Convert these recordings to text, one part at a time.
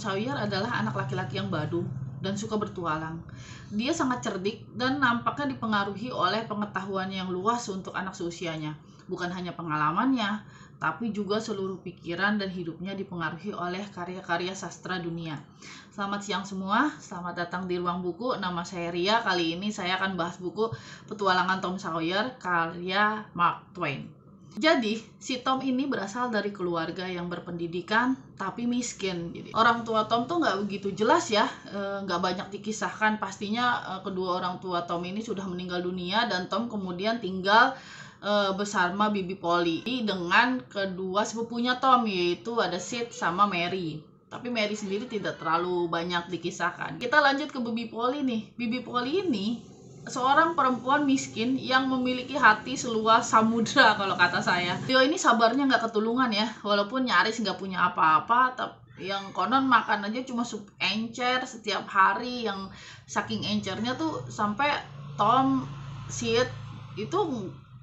Sawyer adalah anak laki-laki yang badu dan suka bertualang. Dia sangat cerdik dan nampaknya dipengaruhi oleh pengetahuan yang luas untuk anak seusianya. Bukan hanya pengalamannya, tapi juga seluruh pikiran dan hidupnya dipengaruhi oleh karya-karya sastra dunia. Selamat siang semua, selamat datang di Ruang Buku. Nama saya Ria, kali ini saya akan bahas buku Petualangan Tom Sawyer karya Mark Twain. Jadi, si Tom ini berasal dari keluarga yang berpendidikan tapi miskin. Jadi, gitu. orang tua Tom tuh nggak begitu jelas ya, eh, nggak e, banyak dikisahkan. Pastinya e, kedua orang tua Tom ini sudah meninggal dunia dan Tom kemudian tinggal e, eh, bersama Bibi Polly dengan kedua sepupunya Tom yaitu ada Sid sama Mary tapi Mary sendiri tidak terlalu banyak dikisahkan. Kita lanjut ke Bibi Polly nih. Bibi Polly ini seorang perempuan miskin yang memiliki hati seluas samudra kalau kata saya. Tio ini sabarnya nggak ketulungan ya, walaupun nyaris nggak punya apa-apa, yang konon makan aja cuma sup encer setiap hari yang saking encernya tuh sampai Tom, Sid itu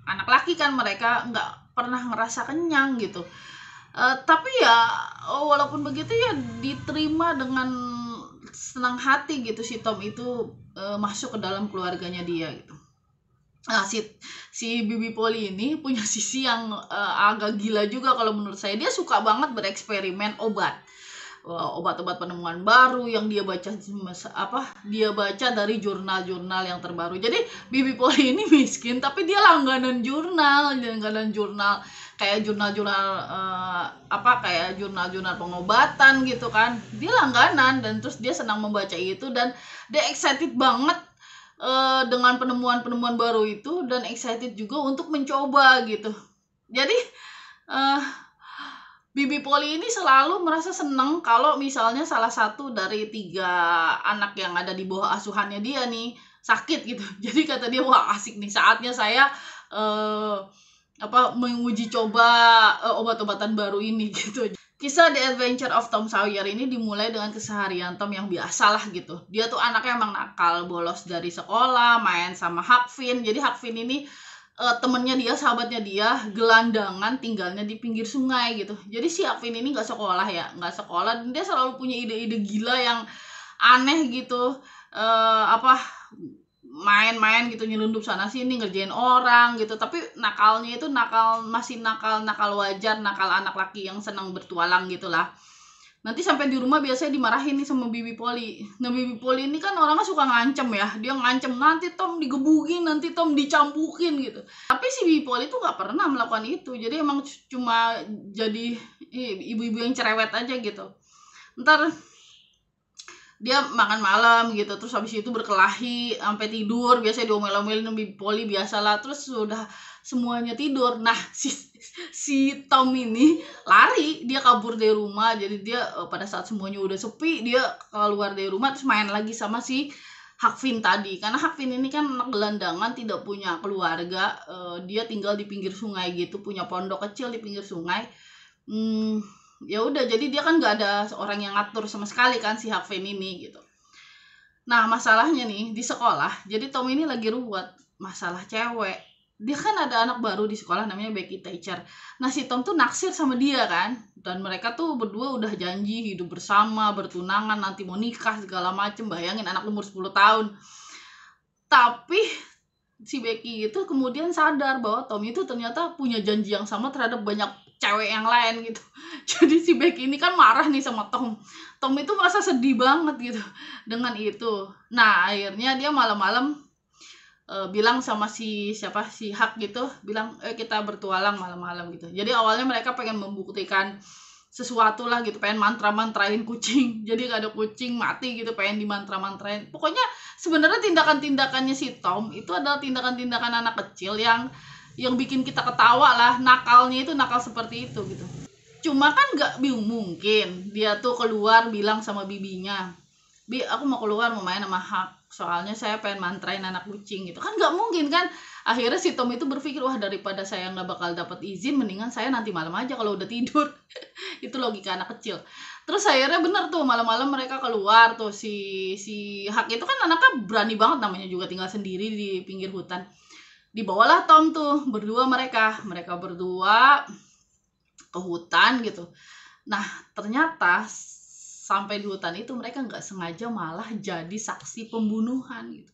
anak laki kan mereka nggak pernah ngerasa kenyang gitu. Uh, tapi ya walaupun begitu ya diterima dengan senang hati gitu si Tom itu e, masuk ke dalam keluarganya dia gitu. Nah, si si Bibi Poli ini punya sisi yang e, agak gila juga kalau menurut saya. Dia suka banget bereksperimen obat. Eh, obat-obat penemuan baru yang dia baca apa dia baca dari jurnal-jurnal yang terbaru jadi Bibi Poli ini miskin tapi dia langganan jurnal langganan jurnal kayak jurnal-jurnal uh, apa kayak jurnal-jurnal pengobatan gitu kan dia langganan dan terus dia senang membaca itu dan dia excited banget uh, dengan penemuan-penemuan baru itu dan excited juga untuk mencoba gitu jadi uh, Bibi Poli ini selalu merasa senang kalau misalnya salah satu dari tiga anak yang ada di bawah asuhannya dia nih sakit gitu. Jadi kata dia wah asik nih saatnya saya uh, apa menguji coba uh, obat-obatan baru ini gitu. Kisah The Adventure of Tom Sawyer ini dimulai dengan keseharian Tom yang biasalah gitu. Dia tuh anaknya emang nakal, bolos dari sekolah, main sama Huck Finn. Jadi Huck Finn ini uh, temennya dia sahabatnya dia gelandangan tinggalnya di pinggir sungai gitu jadi si Alvin ini nggak sekolah ya nggak sekolah dia selalu punya ide-ide gila yang aneh gitu uh, apa main-main gitu nyelundup sana sini ngerjain orang gitu tapi nakalnya itu nakal masih nakal nakal wajar nakal anak laki yang senang bertualang gitulah nanti sampai di rumah biasanya dimarahin nih sama bibi poli nah bibi poli ini kan orangnya suka ngancem ya dia ngancem nanti tom digebukin nanti tom dicampukin gitu tapi si bibi poli tuh nggak pernah melakukan itu jadi emang cuma jadi ibu-ibu yang cerewet aja gitu ntar dia makan malam gitu terus habis itu berkelahi sampai tidur biasanya diomel lebih poli biasalah terus sudah semuanya tidur nah si si Tom ini lari dia kabur dari rumah jadi dia eh, pada saat semuanya udah sepi dia keluar dari rumah terus main lagi sama si Hakvin tadi karena Hakvin ini kan anak gelandangan tidak punya keluarga eh, dia tinggal di pinggir sungai gitu punya pondok kecil di pinggir sungai hmm, ya udah jadi dia kan nggak ada orang yang ngatur sama sekali kan si Hakven ini gitu nah masalahnya nih di sekolah jadi Tom ini lagi ruwet masalah cewek dia kan ada anak baru di sekolah namanya Becky Thatcher nah si Tom tuh naksir sama dia kan dan mereka tuh berdua udah janji hidup bersama bertunangan nanti mau nikah segala macem bayangin anak umur 10 tahun tapi si Becky itu kemudian sadar bahwa Tom itu ternyata punya janji yang sama terhadap banyak cewek yang lain gitu jadi si Becky ini kan marah nih sama Tom Tom itu merasa sedih banget gitu dengan itu nah akhirnya dia malam-malam uh, bilang sama si siapa si Hak gitu bilang eh kita bertualang malam-malam gitu jadi awalnya mereka pengen membuktikan sesuatu lah gitu pengen mantra mantrain kucing jadi gak ada kucing mati gitu pengen dimantra mantrain pokoknya sebenarnya tindakan tindakannya si Tom itu adalah tindakan tindakan anak kecil yang yang bikin kita ketawa lah nakalnya itu nakal seperti itu gitu cuma kan nggak mungkin dia tuh keluar bilang sama bibinya bi aku mau keluar mau main sama hak soalnya saya pengen mantrain anak kucing gitu kan nggak mungkin kan akhirnya si Tom itu berpikir wah daripada saya nggak bakal dapat izin mendingan saya nanti malam aja kalau udah tidur itu logika anak kecil terus akhirnya bener tuh malam-malam mereka keluar tuh si si hak itu kan anaknya berani banget namanya juga tinggal sendiri di pinggir hutan dibawalah Tom tuh berdua mereka mereka berdua ke hutan gitu nah ternyata sampai di hutan itu mereka nggak sengaja malah jadi saksi pembunuhan gitu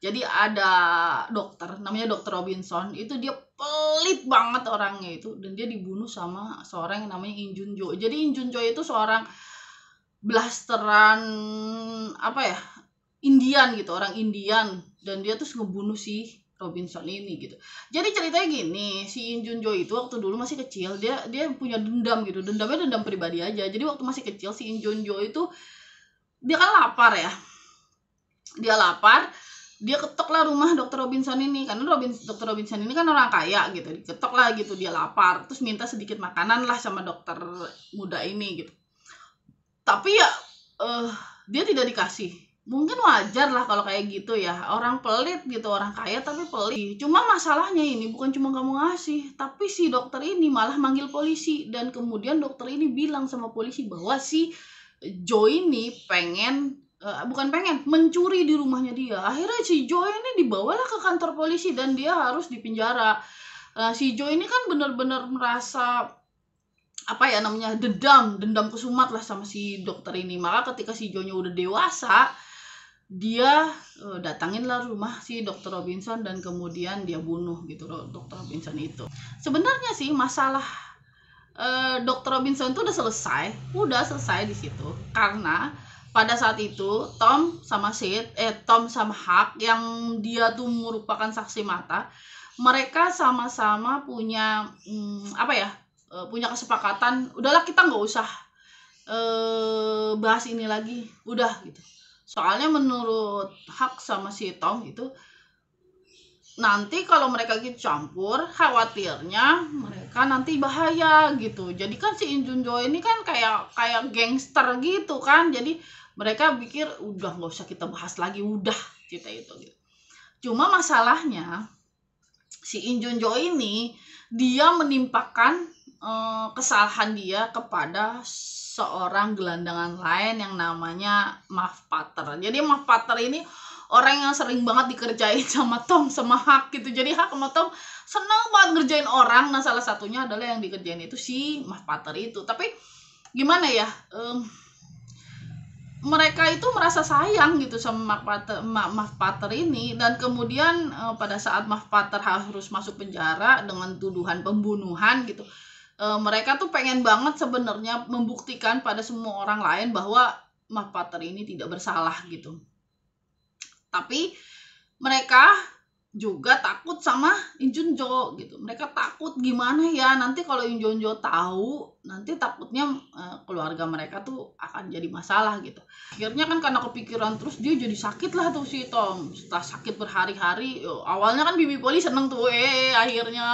jadi ada dokter namanya dokter Robinson itu dia pelit banget orangnya itu dan dia dibunuh sama seorang yang namanya Injun Jo jadi Injun Jo itu seorang blasteran apa ya Indian gitu orang Indian dan dia terus ngebunuh si Robinson ini gitu. Jadi ceritanya gini, si In Junjo itu waktu dulu masih kecil dia dia punya dendam gitu. Dendamnya dendam pribadi aja. Jadi waktu masih kecil si In Junjo itu dia kan lapar ya. Dia lapar, dia ketok lah rumah dokter Robinson ini karena Robin, Dr. Robinson ini kan orang kaya gitu. Diketok lah gitu dia lapar, terus minta sedikit makanan lah sama dokter muda ini gitu. Tapi ya uh, dia tidak dikasih mungkin wajar lah kalau kayak gitu ya orang pelit gitu orang kaya tapi pelit cuma masalahnya ini bukan cuma kamu ngasih tapi si dokter ini malah manggil polisi dan kemudian dokter ini bilang sama polisi bahwa si Joy ini pengen uh, bukan pengen mencuri di rumahnya dia akhirnya si Joy ini dibawalah ke kantor polisi dan dia harus dipenjara uh, si Joy ini kan benar-benar merasa apa ya namanya dendam dendam kesumat lah sama si dokter ini maka ketika si Jonya udah dewasa dia uh, datanginlah rumah si dokter Robinson dan kemudian dia bunuh gitu loh Dr. Robinson itu. Sebenarnya sih masalah uh, eh, Dr. Robinson itu udah selesai, udah selesai di situ karena pada saat itu Tom sama Sid eh Tom sama Huck yang dia tuh merupakan saksi mata mereka sama-sama punya hmm, apa ya eh, punya kesepakatan udahlah kita nggak usah eh, bahas ini lagi udah gitu soalnya menurut hak sama si Tom itu nanti kalau mereka gitu campur khawatirnya mereka nanti bahaya gitu jadi kan si Injunjo ini kan kayak kayak gangster gitu kan jadi mereka pikir udah nggak usah kita bahas lagi udah kita itu gitu cuma masalahnya si Injunjo ini dia menimpakan eh, kesalahan dia kepada seorang gelandangan lain yang namanya Maf Pater. Jadi Maf Pater ini orang yang sering banget dikerjain sama Tom sama Hak gitu. Jadi Hak sama Tom seneng banget ngerjain orang. Nah salah satunya adalah yang dikerjain itu si Maf Pater itu. Tapi gimana ya? Um, mereka itu merasa sayang gitu sama Maf Pater, Pater ini dan kemudian eh, pada saat Maf Pater harus masuk penjara dengan tuduhan pembunuhan gitu e, mereka tuh pengen banget sebenarnya membuktikan pada semua orang lain bahwa Mahpater ini tidak bersalah gitu. Tapi mereka juga takut sama Injunjo gitu. Mereka takut gimana ya nanti kalau Injunjo tahu nanti takutnya eh, keluarga mereka tuh akan jadi masalah gitu. Akhirnya kan karena kepikiran terus dia jadi sakit lah tuh si Tom. Setelah sakit berhari-hari awalnya kan Bibi Poli seneng tuh eh, eh, eh akhirnya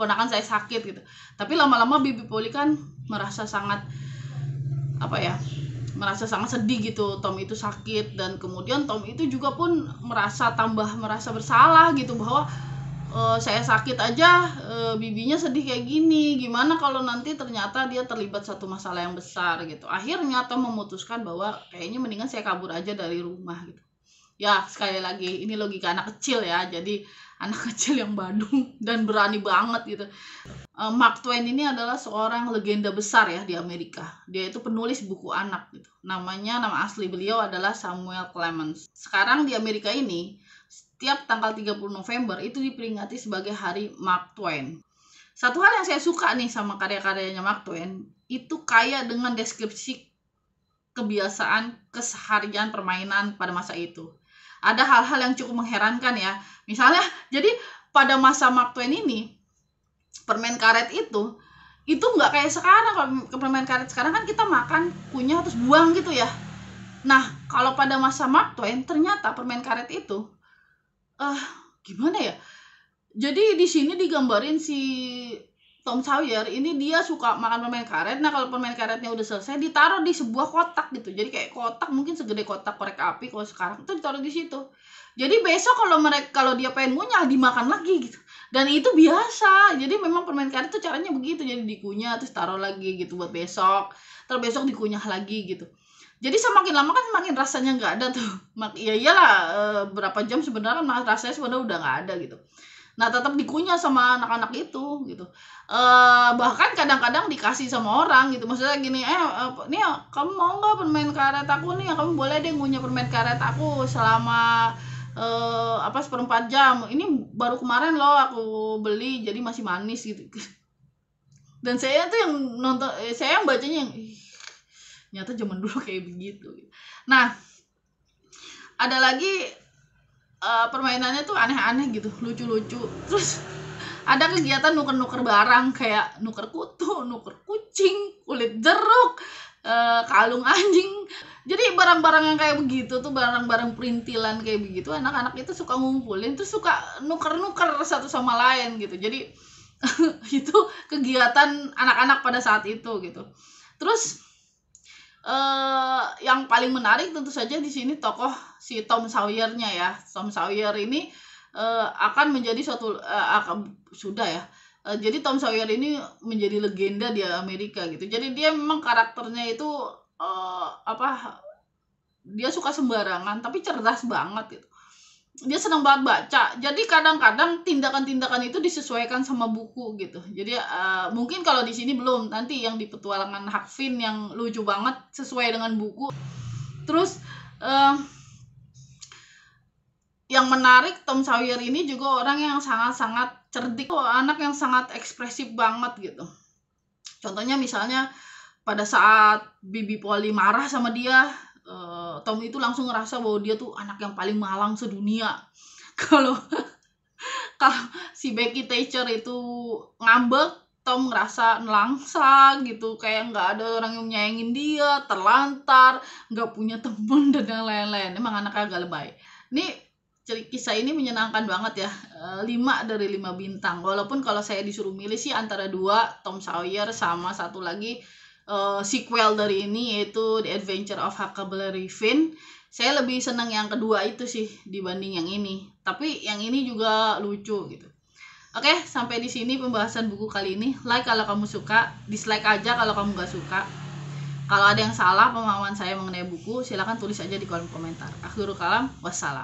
ponakan saya sakit gitu. Tapi lama-lama Bibi Poli kan merasa sangat apa ya merasa sangat sedih gitu Tom itu sakit dan kemudian Tom itu juga pun merasa tambah merasa bersalah gitu bahwa e, saya sakit aja e, bibinya sedih kayak gini gimana kalau nanti ternyata dia terlibat satu masalah yang besar gitu akhirnya Tom memutuskan bahwa kayaknya mendingan saya kabur aja dari rumah gitu ya sekali lagi ini logika anak kecil ya jadi anak kecil yang badung dan berani banget gitu eh, Mark Twain ini adalah seorang legenda besar ya di Amerika dia itu penulis buku anak gitu namanya nama asli beliau adalah Samuel Clemens sekarang di Amerika ini setiap tanggal 30 November itu diperingati sebagai hari Mark Twain satu hal yang saya suka nih sama karya-karyanya Mark Twain itu kaya dengan deskripsi kebiasaan keseharian permainan pada masa itu ada hal-hal yang cukup mengherankan ya. Misalnya, jadi pada masa Mark Twain ini, permen karet itu, itu nggak kayak sekarang. Kalau permen karet sekarang kan kita makan, punya, terus buang gitu ya. Nah, kalau pada masa Mark Twain, ternyata permen karet itu, eh uh, gimana ya? Jadi di sini digambarin si Tom Sawyer ini dia suka makan permen karet. Nah kalau permen karetnya udah selesai ditaruh di sebuah kotak gitu. Jadi kayak kotak mungkin segede kotak korek api kalau sekarang itu ditaruh di situ. Jadi besok kalau mereka kalau dia pengen ngunyah dimakan lagi gitu. Dan itu biasa. Jadi memang permen karet itu caranya begitu. Jadi dikunyah terus taruh lagi gitu buat besok. Terus besok dikunyah lagi gitu. Jadi semakin lama kan semakin rasanya nggak ada tuh. Mak ya iyalah eh, berapa jam sebenarnya kan rasanya sebenarnya udah nggak ada gitu. Nah, tetap dikunyah sama anak-anak itu gitu. Uh, bahkan kadang-kadang dikasih sama orang gitu. Maksudnya gini, eh nih kamu mau nggak permen karet aku nih? Kamu boleh deh ngunyah permen karet aku selama uh, apa seperempat jam. Ini baru kemarin loh aku beli jadi masih manis gitu. Dan saya tuh yang nonton eh, saya yang bacanya yang nyata zaman dulu kayak begitu. Nah, ada lagi uh, permainannya tuh aneh-aneh gitu lucu-lucu terus ada kegiatan nuker-nuker barang kayak nuker kutu, nuker kucing, kulit jeruk, uh, kalung anjing. Jadi barang-barang yang kayak begitu tuh barang-barang perintilan kayak begitu anak-anak itu suka ngumpulin terus suka nuker-nuker satu sama lain gitu. Jadi itu kegiatan anak-anak pada saat itu gitu. Terus eh, yang paling menarik tentu saja di sini tokoh si Tom Sawyer-nya ya. Tom Sawyer ini eh, akan menjadi suatu eh, akan, sudah ya. Eh, jadi Tom Sawyer ini menjadi legenda di Amerika gitu. Jadi dia memang karakternya itu eh, apa? Dia suka sembarangan tapi cerdas banget gitu dia senang banget baca jadi kadang-kadang tindakan-tindakan itu disesuaikan sama buku gitu jadi uh, mungkin kalau di sini belum nanti yang di petualangan Hakfin yang lucu banget sesuai dengan buku terus uh, yang menarik Tom Sawyer ini juga orang yang sangat-sangat cerdik oh, anak yang sangat ekspresif banget gitu contohnya misalnya pada saat Bibi Polly marah sama dia uh, eh, Tommy itu langsung ngerasa bahwa dia tuh anak yang paling malang sedunia kalau kalau si Becky Thatcher itu ngambek Tom ngerasa nelangsa gitu kayak nggak ada orang yang menyayangin dia terlantar nggak punya temen dan yang lain-lain emang anaknya agak lebay ini kisah ini menyenangkan banget ya eh, lima dari lima bintang walaupun kalau saya disuruh milih sih antara dua Tom Sawyer sama satu lagi uh, sequel dari ini yaitu The Adventure of Huckleberry Finn. Saya lebih senang yang kedua itu sih dibanding yang ini. Tapi yang ini juga lucu gitu. Oke, sampai di sini pembahasan buku kali ini. Like kalau kamu suka, dislike aja kalau kamu nggak suka. Kalau ada yang salah pemahaman saya mengenai buku, silahkan tulis aja di kolom komentar. Akhirul kalam, wassalam.